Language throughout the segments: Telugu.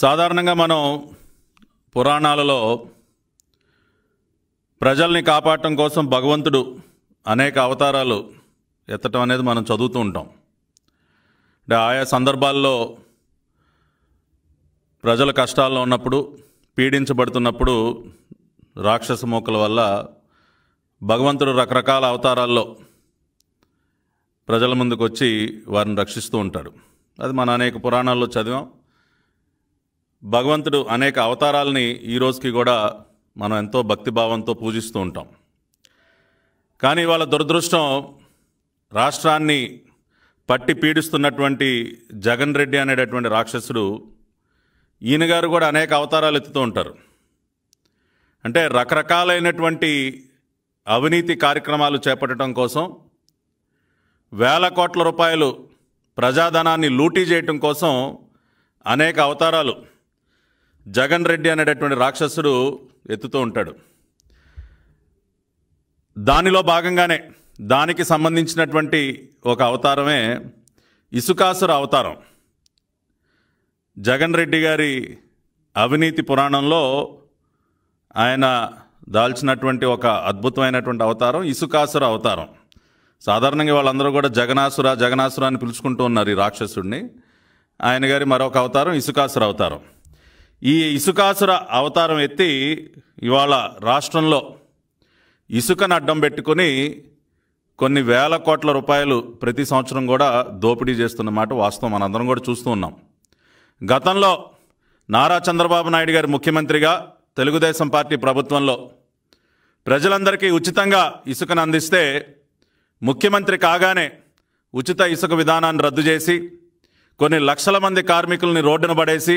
సాధారణంగా మనం పురాణాలలో ప్రజల్ని కాపాడటం కోసం భగవంతుడు అనేక అవతారాలు ఎత్తటం అనేది మనం చదువుతూ ఉంటాం అంటే ఆయా సందర్భాల్లో ప్రజల కష్టాల్లో ఉన్నప్పుడు పీడించబడుతున్నప్పుడు రాక్షస మోకల వల్ల భగవంతుడు రకరకాల అవతారాల్లో ప్రజల ముందుకు వచ్చి వారిని రక్షిస్తూ ఉంటాడు అది మన అనేక పురాణాల్లో చదివాం భగవంతుడు అనేక అవతారాలని ఈరోజుకి కూడా మనం ఎంతో భక్తిభావంతో పూజిస్తూ ఉంటాం కానీ వాళ్ళ దురదృష్టం రాష్ట్రాన్ని పట్టి పీడిస్తున్నటువంటి జగన్ రెడ్డి అనేటటువంటి రాక్షసుడు ఈయన గారు కూడా అనేక అవతారాలు ఎత్తుతూ ఉంటారు అంటే రకరకాలైనటువంటి అవినీతి కార్యక్రమాలు చేపట్టడం కోసం వేల కోట్ల రూపాయలు ప్రజాధనాన్ని లూటీ చేయటం కోసం అనేక అవతారాలు జగన్ రెడ్డి అనేటటువంటి రాక్షసుడు ఎత్తుతూ ఉంటాడు దానిలో భాగంగానే దానికి సంబంధించినటువంటి ఒక అవతారమే ఇసుకాసుర అవతారం జగన్ రెడ్డి గారి అవినీతి పురాణంలో ఆయన దాల్చినటువంటి ఒక అద్భుతమైనటువంటి అవతారం ఇసుకాసుర అవతారం సాధారణంగా వాళ్ళందరూ కూడా జగనాసుర జగనాసుర అని పిలుచుకుంటూ ఉన్నారు ఈ రాక్షసుడిని ఆయన గారి మరొక అవతారం ఇసుకాసుర అవతారం ఈ ఇసుకాసుర అవతారం ఎత్తి ఇవాళ రాష్ట్రంలో ఇసుకను అడ్డం పెట్టుకొని కొన్ని వేల కోట్ల రూపాయలు ప్రతి సంవత్సరం కూడా దోపిడీ చేస్తున్న మాట వాస్తవం మనందరం కూడా చూస్తూ ఉన్నాం గతంలో నారా చంద్రబాబు నాయుడు గారి ముఖ్యమంత్రిగా తెలుగుదేశం పార్టీ ప్రభుత్వంలో ప్రజలందరికీ ఉచితంగా ఇసుకను అందిస్తే ముఖ్యమంత్రి కాగానే ఉచిత ఇసుక విధానాన్ని రద్దు చేసి కొన్ని లక్షల మంది కార్మికుల్ని రోడ్డున పడేసి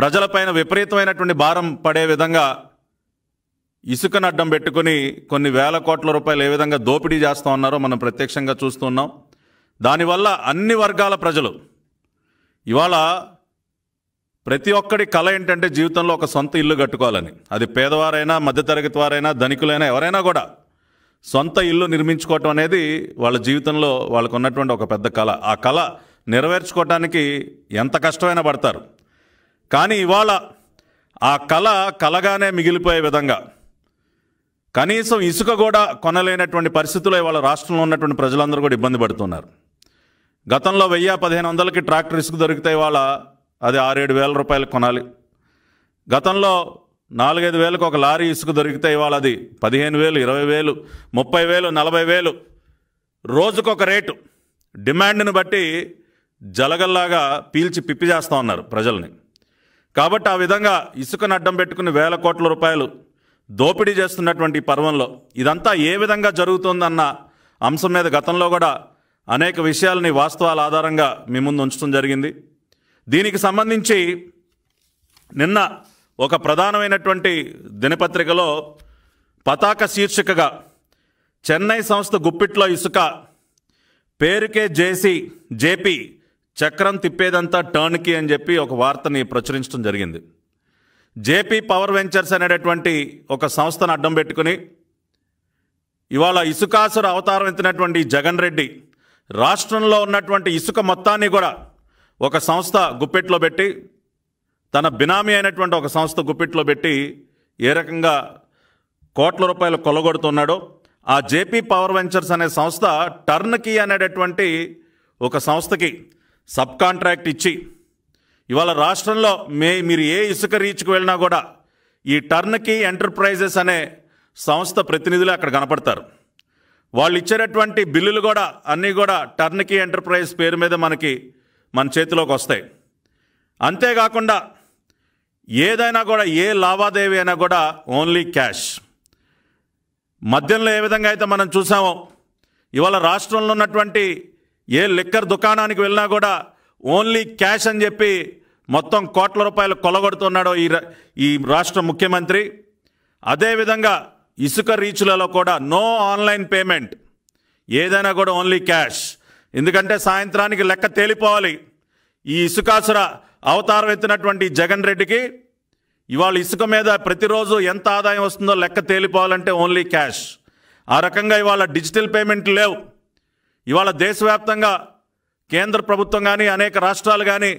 ప్రజలపైన విపరీతమైనటువంటి భారం పడే విధంగా ఇసుకను అడ్డం పెట్టుకుని కొన్ని వేల కోట్ల రూపాయలు ఏ విధంగా దోపిడీ చేస్తూ ఉన్నారో మనం ప్రత్యక్షంగా చూస్తున్నాం దానివల్ల అన్ని వర్గాల ప్రజలు ఇవాళ ప్రతి ఒక్కడి కళ ఏంటంటే జీవితంలో ఒక సొంత ఇల్లు కట్టుకోవాలని అది పేదవారైనా మధ్యతరగతి వారైనా ధనికులైనా ఎవరైనా కూడా సొంత ఇల్లు నిర్మించుకోవటం అనేది వాళ్ళ జీవితంలో వాళ్ళకు ఉన్నటువంటి ఒక పెద్ద కళ ఆ కళ నెరవేర్చుకోవటానికి ఎంత కష్టమైనా పడతారు కానీ ఇవాళ ఆ కళ కలగానే మిగిలిపోయే విధంగా కనీసం ఇసుక కూడా కొనలేనటువంటి పరిస్థితుల్లో ఇవాళ రాష్ట్రంలో ఉన్నటువంటి ప్రజలందరూ కూడా ఇబ్బంది పడుతున్నారు గతంలో వెయ్యి పదిహేను వందలకి ట్రాక్టర్ ఇసుక దొరికితే ఇవాళ అది ఆరేడు వేల రూపాయలు కొనాలి గతంలో నాలుగైదు వేలకు ఒక లారీ ఇసుక దొరికితే ఇవాళ అది పదిహేను వేలు ఇరవై వేలు ముప్పై వేలు నలభై వేలు రోజుకొక రేటు డిమాండ్ను బట్టి జలగల్లాగా పీల్చి పిప్పి చేస్తూ ఉన్నారు ప్రజల్ని కాబట్టి ఆ విధంగా ఇసుకను అడ్డం పెట్టుకుని వేల కోట్ల రూపాయలు దోపిడీ చేస్తున్నటువంటి పర్వంలో ఇదంతా ఏ విధంగా జరుగుతుందన్న అంశం మీద గతంలో కూడా అనేక విషయాలని వాస్తవాల ఆధారంగా మీ ముందు ఉంచడం జరిగింది దీనికి సంబంధించి నిన్న ఒక ప్రధానమైనటువంటి దినపత్రికలో పతాక శీర్షికగా చెన్నై సంస్థ గుప్పిట్లో ఇసుక పేరుకే జేసీ జేపీ చక్రం తిప్పేదంతా టర్న్కి అని చెప్పి ఒక వార్తని ప్రచురించడం జరిగింది జేపీ పవర్ వెంచర్స్ అనేటటువంటి ఒక సంస్థను అడ్డం పెట్టుకుని ఇవాళ ఇసుకాసుర అవతారం ఎత్తినటువంటి జగన్ రెడ్డి రాష్ట్రంలో ఉన్నటువంటి ఇసుక మొత్తాన్ని కూడా ఒక సంస్థ గుప్పెట్లో పెట్టి తన బినామీ అయినటువంటి ఒక సంస్థ గుప్పిట్లో పెట్టి ఏ రకంగా కోట్ల రూపాయలు కొల్లగొడుతున్నాడో ఆ జేపీ పవర్ వెంచర్స్ అనే సంస్థ టర్న్కీ అనేటటువంటి ఒక సంస్థకి సబ్ కాంట్రాక్ట్ ఇచ్చి ఇవాళ రాష్ట్రంలో మే మీరు ఏ ఇసుక రీచ్కి వెళ్ళినా కూడా ఈ టర్న్కి ఎంటర్ప్రైజెస్ అనే సంస్థ ప్రతినిధులు అక్కడ కనపడతారు వాళ్ళు ఇచ్చేటటువంటి బిల్లులు కూడా అన్నీ కూడా టర్న్కి ఎంటర్ప్రైజ్ పేరు మీద మనకి మన చేతిలోకి వస్తాయి అంతేకాకుండా ఏదైనా కూడా ఏ లావాదేవీ అయినా కూడా ఓన్లీ క్యాష్ మద్యంలో ఏ విధంగా అయితే మనం చూసామో ఇవాళ రాష్ట్రంలో ఉన్నటువంటి ఏ లిక్కర్ దుకాణానికి వెళ్ళినా కూడా ఓన్లీ క్యాష్ అని చెప్పి మొత్తం కోట్ల రూపాయలు కొలగొడుతున్నాడో ఈ ఈ రాష్ట్ర ముఖ్యమంత్రి అదేవిధంగా ఇసుక రీచ్లలో కూడా నో ఆన్లైన్ పేమెంట్ ఏదైనా కూడా ఓన్లీ క్యాష్ ఎందుకంటే సాయంత్రానికి లెక్క తేలిపోవాలి ఈ ఇసుకాసుర అవతారం ఎత్తినటువంటి జగన్ రెడ్డికి ఇవాళ ఇసుక మీద ప్రతిరోజు ఎంత ఆదాయం వస్తుందో లెక్క తేలిపోవాలంటే ఓన్లీ క్యాష్ ఆ రకంగా ఇవాళ డిజిటల్ పేమెంట్లు లేవు ఇవాళ దేశవ్యాప్తంగా కేంద్ర ప్రభుత్వం కానీ అనేక రాష్ట్రాలు కానీ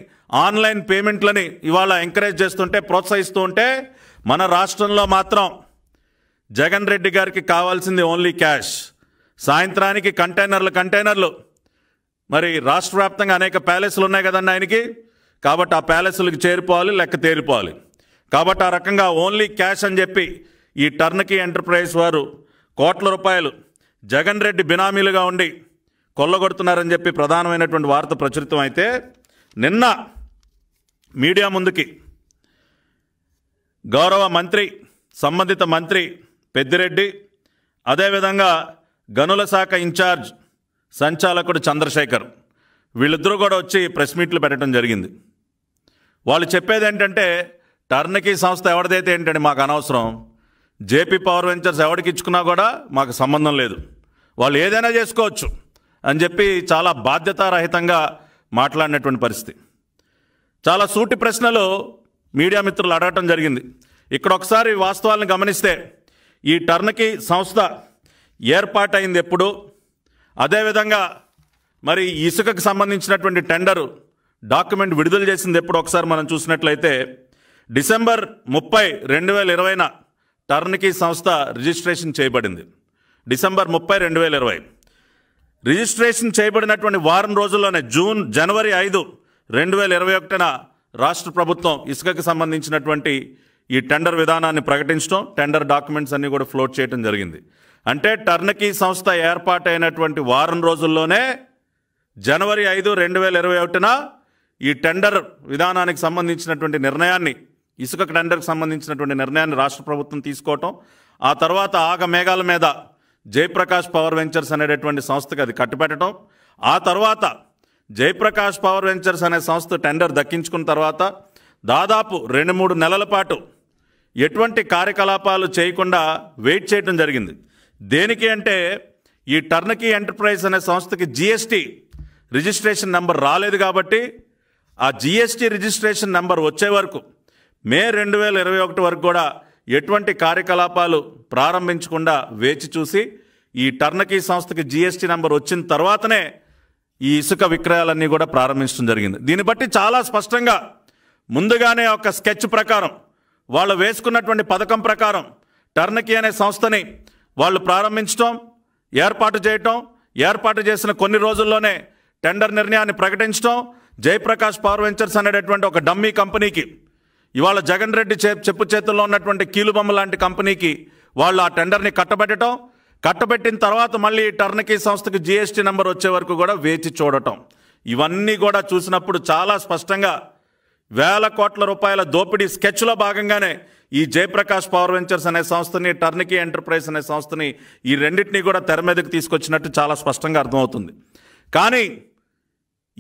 ఆన్లైన్ పేమెంట్లని ఇవాళ ఎంకరేజ్ చేస్తుంటే ప్రోత్సహిస్తూ ఉంటే మన రాష్ట్రంలో మాత్రం జగన్ రెడ్డి గారికి కావాల్సింది ఓన్లీ క్యాష్ సాయంత్రానికి కంటైనర్లు కంటైనర్లు మరి రాష్ట్ర వ్యాప్తంగా అనేక ప్యాలెస్లు ఉన్నాయి కదండి ఆయనకి కాబట్టి ఆ ప్యాలెస్లకు చేరిపోవాలి లెక్క తేరిపోవాలి కాబట్టి ఆ రకంగా ఓన్లీ క్యాష్ అని చెప్పి ఈ టర్న్కి ఎంటర్ప్రైజ్ వారు కోట్ల రూపాయలు జగన్ రెడ్డి బినామీలుగా ఉండి కొల్లగొడుతున్నారని చెప్పి ప్రధానమైనటువంటి వార్త ప్రచురితం అయితే నిన్న మీడియా ముందుకి గౌరవ మంత్రి సంబంధిత మంత్రి పెద్దిరెడ్డి అదేవిధంగా గనుల శాఖ ఇన్ఛార్జ్ సంచాలకుడు చంద్రశేఖర్ వీళ్ళిద్దరూ కూడా వచ్చి ప్రెస్ మీట్లు పెట్టడం జరిగింది వాళ్ళు చెప్పేది ఏంటంటే టర్నకీ సంస్థ ఎవరిదైతే ఏంటంటే మాకు అనవసరం జేపీ పవర్ వెంచర్స్ ఎవరికి ఇచ్చుకున్నా కూడా మాకు సంబంధం లేదు వాళ్ళు ఏదైనా చేసుకోవచ్చు అని చెప్పి చాలా బాధ్యతారహితంగా మాట్లాడినటువంటి పరిస్థితి చాలా సూటి ప్రశ్నలు మీడియా మిత్రులు అడగటం జరిగింది ఇక్కడ ఒకసారి వాస్తవాలను గమనిస్తే ఈ టర్న్కి సంస్థ ఏర్పాటైంది ఎప్పుడు అదేవిధంగా మరి ఇసుకకు సంబంధించినటువంటి టెండరు డాక్యుమెంట్ విడుదల చేసింది ఎప్పుడు ఒకసారి మనం చూసినట్లయితే డిసెంబర్ ముప్పై రెండు వేల ఇరవైన టర్న్కి సంస్థ రిజిస్ట్రేషన్ చేయబడింది డిసెంబర్ ముప్పై రెండు వేల ఇరవై రిజిస్ట్రేషన్ చేయబడినటువంటి వారం రోజుల్లోనే జూన్ జనవరి ఐదు రెండు వేల ఇరవై ఒకటిన రాష్ట్ర ప్రభుత్వం ఇసుకకి సంబంధించినటువంటి ఈ టెండర్ విధానాన్ని ప్రకటించడం టెండర్ డాక్యుమెంట్స్ అన్నీ కూడా ఫ్లోట్ చేయడం జరిగింది అంటే టర్నకీ సంస్థ ఏర్పాటైనటువంటి వారం రోజుల్లోనే జనవరి ఐదు రెండు వేల ఇరవై ఒకటిన ఈ టెండర్ విధానానికి సంబంధించినటువంటి నిర్ణయాన్ని ఇసుక టెండర్కి సంబంధించినటువంటి నిర్ణయాన్ని రాష్ట్ర ప్రభుత్వం తీసుకోవటం ఆ తర్వాత ఆగ మేఘాల మీద జయప్రకాష్ పవర్ వెంచర్స్ అనేటటువంటి సంస్థకి అది కట్టుపెట్టడం ఆ తర్వాత జయప్రకాష్ పవర్ వెంచర్స్ అనే సంస్థ టెండర్ దక్కించుకున్న తర్వాత దాదాపు రెండు మూడు నెలల పాటు ఎటువంటి కార్యకలాపాలు చేయకుండా వెయిట్ చేయడం జరిగింది దేనికి అంటే ఈ టర్నకీ ఎంటర్ప్రైజ్ అనే సంస్థకి జిఎస్టీ రిజిస్ట్రేషన్ నెంబర్ రాలేదు కాబట్టి ఆ జిఎస్టీ రిజిస్ట్రేషన్ నెంబర్ వచ్చే వరకు మే రెండు వేల ఇరవై ఒకటి వరకు కూడా ఎటువంటి కార్యకలాపాలు ప్రారంభించకుండా వేచి చూసి ఈ టర్నకీ సంస్థకి జీఎస్టీ నెంబర్ వచ్చిన తర్వాతనే ఈ ఇసుక విక్రయాలన్నీ కూడా ప్రారంభించడం జరిగింది దీన్ని బట్టి చాలా స్పష్టంగా ముందుగానే ఒక స్కెచ్ ప్రకారం వాళ్ళు వేసుకున్నటువంటి పథకం ప్రకారం టర్నకీ అనే సంస్థని వాళ్ళు ప్రారంభించడం ఏర్పాటు చేయటం ఏర్పాటు చేసిన కొన్ని రోజుల్లోనే టెండర్ నిర్ణయాన్ని ప్రకటించడం జయప్రకాష్ పవర్ వెంచర్స్ అనేటటువంటి ఒక డమ్మీ కంపెనీకి ఇవాళ జగన్ రెడ్డి చే చెప్పు చేతుల్లో ఉన్నటువంటి కీలుబొమ్మ లాంటి కంపెనీకి వాళ్ళు ఆ టెండర్ని కట్టబెట్టడం కట్టబెట్టిన తర్వాత మళ్ళీ టర్నకీ సంస్థకు జీఎస్టీ నెంబర్ వచ్చే వరకు కూడా వేచి చూడటం ఇవన్నీ కూడా చూసినప్పుడు చాలా స్పష్టంగా వేల కోట్ల రూపాయల దోపిడీ స్కెచ్లో భాగంగానే ఈ జయప్రకాష్ పవర్ వెంచర్స్ అనే సంస్థని టర్నకీ ఎంటర్ప్రైజ్ అనే సంస్థని ఈ రెండింటినీ కూడా తెర మీదకి తీసుకొచ్చినట్టు చాలా స్పష్టంగా అర్థమవుతుంది కానీ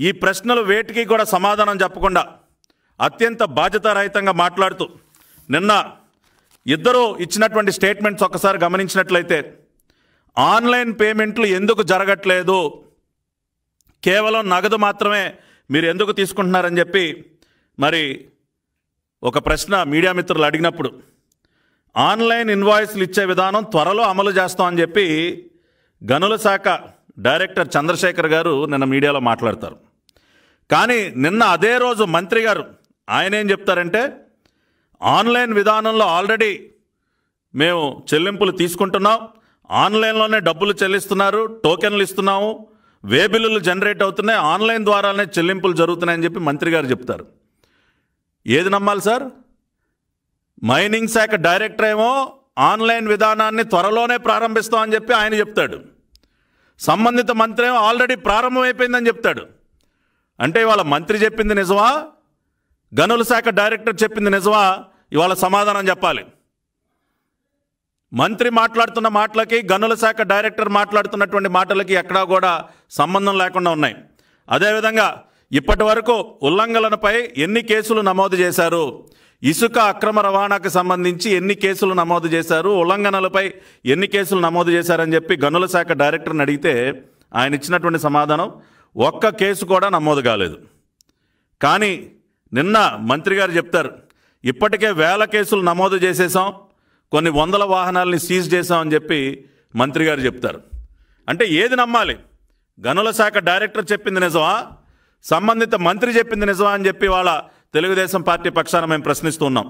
ఈ ప్రశ్నలు వేటికి కూడా సమాధానం చెప్పకుండా అత్యంత బాధ్యతారహితంగా మాట్లాడుతూ నిన్న ఇద్దరు ఇచ్చినటువంటి స్టేట్మెంట్స్ ఒక్కసారి గమనించినట్లయితే ఆన్లైన్ పేమెంట్లు ఎందుకు జరగట్లేదు కేవలం నగదు మాత్రమే మీరు ఎందుకు తీసుకుంటున్నారని చెప్పి మరి ఒక ప్రశ్న మీడియా మిత్రులు అడిగినప్పుడు ఆన్లైన్ ఇన్వాయిస్లు ఇచ్చే విధానం త్వరలో అమలు చేస్తామని చెప్పి గనుల శాఖ డైరెక్టర్ చంద్రశేఖర్ గారు నిన్న మీడియాలో మాట్లాడతారు కానీ నిన్న అదే రోజు మంత్రి గారు ఆయన ఏం చెప్తారంటే ఆన్లైన్ విధానంలో ఆల్రెడీ మేము చెల్లింపులు తీసుకుంటున్నాం ఆన్లైన్లోనే డబ్బులు చెల్లిస్తున్నారు టోకెన్లు ఇస్తున్నాము వే బిల్లులు జనరేట్ అవుతున్నాయి ఆన్లైన్ ద్వారానే చెల్లింపులు జరుగుతున్నాయని చెప్పి మంత్రి గారు చెప్తారు ఏది నమ్మాలి సార్ మైనింగ్ శాఖ డైరెక్టర్ ఏమో ఆన్లైన్ విధానాన్ని త్వరలోనే ప్రారంభిస్తామని చెప్పి ఆయన చెప్తాడు సంబంధిత మంత్రి ఏమో ఆల్రెడీ ప్రారంభమైపోయిందని చెప్తాడు అంటే ఇవాళ మంత్రి చెప్పింది నిజమా గనుల శాఖ డైరెక్టర్ చెప్పింది నిజమా ఇవాళ సమాధానం చెప్పాలి మంత్రి మాట్లాడుతున్న మాటలకి గనుల శాఖ డైరెక్టర్ మాట్లాడుతున్నటువంటి మాటలకి ఎక్కడా కూడా సంబంధం లేకుండా ఉన్నాయి అదేవిధంగా ఇప్పటి వరకు ఉల్లంఘనలపై ఎన్ని కేసులు నమోదు చేశారు ఇసుక అక్రమ రవాణాకు సంబంధించి ఎన్ని కేసులు నమోదు చేశారు ఉల్లంఘనలపై ఎన్ని కేసులు నమోదు చేశారని చెప్పి గనుల శాఖ డైరెక్టర్ని అడిగితే ఆయన ఇచ్చినటువంటి సమాధానం ఒక్క కేసు కూడా నమోదు కాలేదు కానీ నిన్న మంత్రి గారు చెప్తారు ఇప్పటికే వేల కేసులు నమోదు చేసేసాం కొన్ని వందల వాహనాలని సీజ్ అని చెప్పి మంత్రి గారు చెప్తారు అంటే ఏది నమ్మాలి గనుల శాఖ డైరెక్టర్ చెప్పింది నిజమా సంబంధిత మంత్రి చెప్పింది నిజమా అని చెప్పి వాళ్ళ తెలుగుదేశం పార్టీ పక్షాన మేము ప్రశ్నిస్తున్నాం